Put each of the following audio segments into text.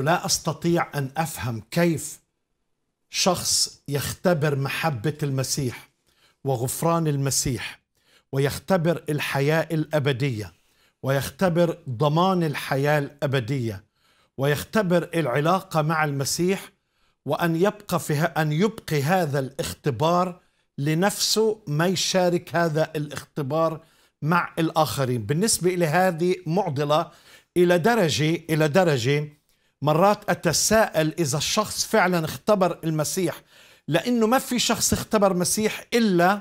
لا استطيع ان افهم كيف شخص يختبر محبه المسيح وغفران المسيح ويختبر الحياه الابديه ويختبر ضمان الحياه الابديه ويختبر العلاقه مع المسيح وان يبقى في ان يبقي هذا الاختبار لنفسه ما يشارك هذا الاختبار مع الاخرين بالنسبه لهذه معضله الى درجه الى درجه مرات أتساءل إذا الشخص فعلا اختبر المسيح لأنه ما في شخص اختبر مسيح إلا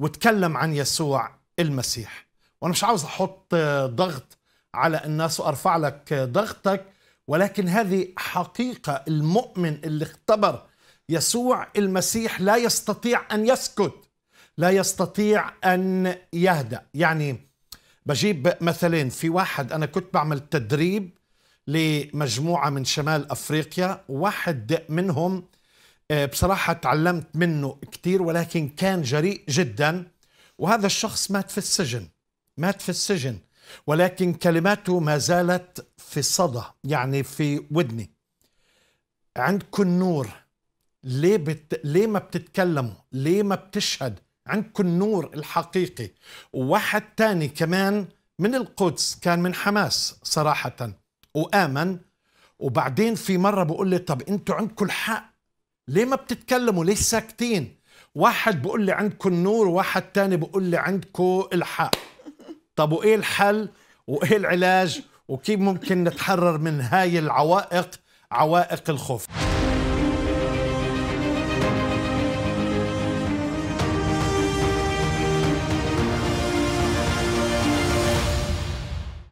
وتكلم عن يسوع المسيح وأنا مش عاوز أحط ضغط على الناس وأرفع لك ضغطك ولكن هذه حقيقة المؤمن اللي اختبر يسوع المسيح لا يستطيع أن يسكت لا يستطيع أن يهدأ يعني بجيب مثلين في واحد أنا كنت بعمل تدريب لمجموعة من شمال أفريقيا واحد منهم آه، بصراحة تعلمت منه كثير ولكن كان جريء جدا وهذا الشخص مات في السجن مات في السجن ولكن كلماته ما زالت في صدى يعني في ودني عندكم نور ليه, بت... ليه ما بتتكلموا ليه ما بتشهد عندكم النور الحقيقي وواحد تاني كمان من القدس كان من حماس صراحة وآمن وبعدين في مرة بقول لي طب أنتوا عندكم الحق ليه ما بتتكلموا ليه ساكتين واحد بقول لي عندكم النور وواحد تاني بقول لي عندكم الحق طب وإيه الحل وإيه العلاج وكيف ممكن نتحرر من هاي العوائق عوائق الخوف